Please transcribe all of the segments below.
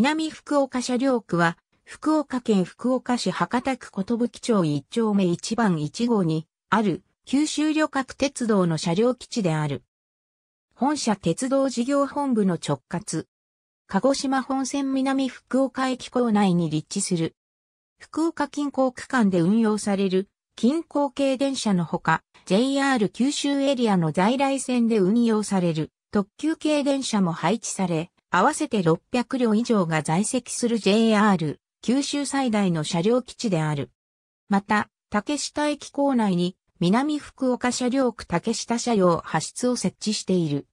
南福岡車両区は、福岡県福岡市博多区寿町1丁目1番1号にある九州旅客鉄道の車両基地である。本社鉄道事業本部の直轄。鹿児島本線南福岡駅構内に立地する。福岡近郊区間で運用される近郊系電車のほか、JR 九州エリアの在来線で運用される特急系電車も配置され、合わせて600両以上が在籍する JR 九州最大の車両基地である。また、竹下駅構内に南福岡車両区竹下車両発出を設置している。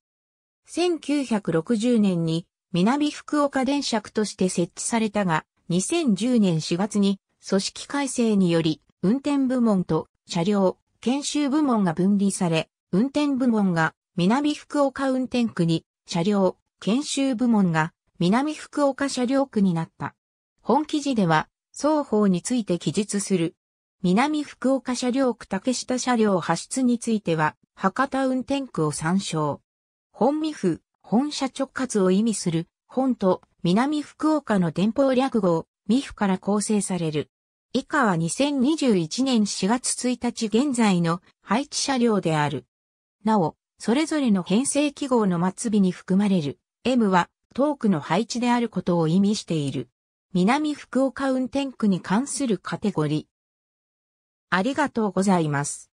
1960年に南福岡電車区として設置されたが、2010年4月に組織改正により運転部門と車両、研修部門が分離され、運転部門が南福岡運転区に車両、研修部門が南福岡車両区になった。本記事では、双方について記述する。南福岡車両区竹下車両発出については、博多運転区を参照。本美府、本社直轄を意味する、本と南福岡の電報略号、美府から構成される。以下は2021年4月1日現在の配置車両である。なお、それぞれの編成記号の末尾に含まれる M はトークの配置であることを意味している。南福岡運転区に関するカテゴリー。ありがとうございます。